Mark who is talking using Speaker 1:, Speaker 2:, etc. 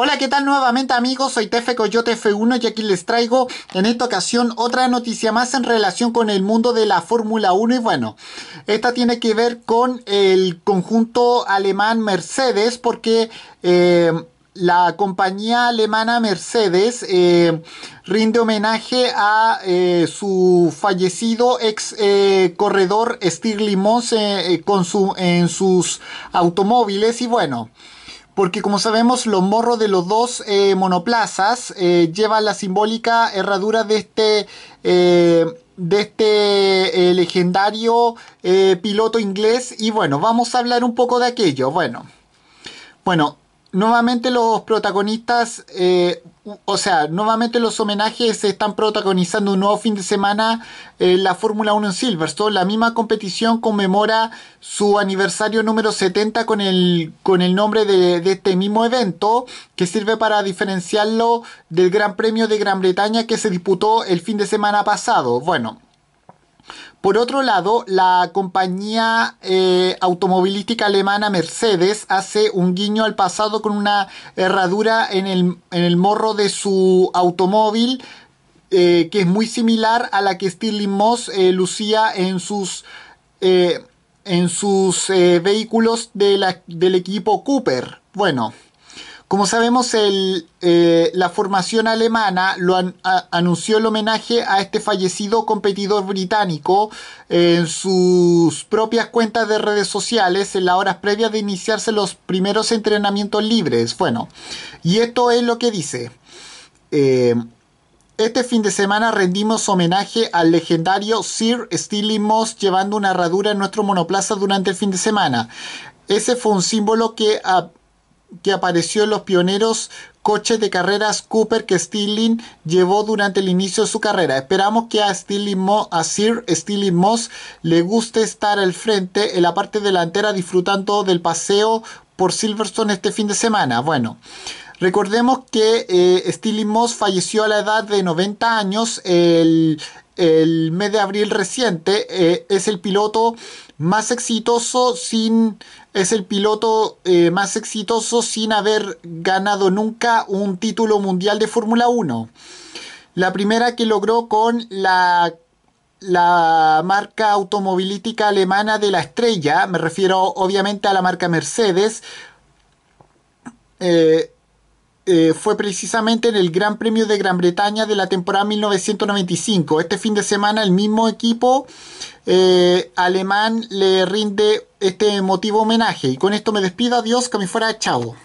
Speaker 1: Hola, ¿qué tal nuevamente amigos? Soy Tefe Coyote F1 y aquí les traigo en esta ocasión otra noticia más en relación con el mundo de la Fórmula 1 y bueno, esta tiene que ver con el conjunto alemán Mercedes porque eh, la compañía alemana Mercedes eh, rinde homenaje a eh, su fallecido ex corredor Stirling Moss con su, en sus automóviles y bueno porque como sabemos los morros de los dos eh, monoplazas eh, llevan la simbólica herradura de este, eh, de este legendario piloto inglés y bueno, vamos a hablar un poco de aquello. Bueno, bueno nuevamente los protagonistas, eh, o sea, nuevamente los homenajes están protagonizando un nuevo fin de semana en eh, la Fórmula 1 en Silverstone. La misma competición conmemora su aniversario número 70 con el, con el nombre de, de, este mismo evento, que sirve para diferenciarlo del Gran Premio de Gran Bretaña que se disputó el fin de semana pasado. Bueno. Por otro lado, la compañía eh, automovilística alemana Mercedes hace un guiño al pasado con una herradura en el, morro de su automóvil eh, que es muy similar a la que Stirling Moss eh, lucía en sus, en sus vehículos del equipo Cooper. Bueno. Como sabemos, eh, la formación alemana lo anunció el homenaje a este fallecido competidor británico eh, en sus propias cuentas de redes sociales en las horas previas de iniciarse los primeros entrenamientos libres. Bueno, y esto es lo que dice. Eh, este fin de semana rendimos homenaje al legendario Sir Steely Moss llevando una herradura en nuestro monoplaza durante el fin de semana. Ese fue un símbolo que que apareció en los pioneros coches de carreras Cooper que Stirling llevó durante el inicio de su carrera. Esperamos que a, Stirling Sir Moss le guste estar al frente en la parte delantera disfrutando del paseo por Silverstone este fin de semana. Bueno. Recordemos que eh, Stirling Moss falleció a la edad de 90 años el, el mes de abril reciente, eh, es el piloto más exitoso sin es el piloto eh, más exitoso sin haber ganado nunca un título mundial de Fórmula 1. La primera que logró con la la marca automovilística alemana de la estrella, me refiero obviamente a la marca Mercedes. Eh, eh, fue precisamente en el Gran Premio de Gran Bretaña de la temporada 1995. Este fin de semana el mismo equipo eh, alemán le rinde este emotivo homenaje. Y con esto me despido, adiós, que me fuera, chao.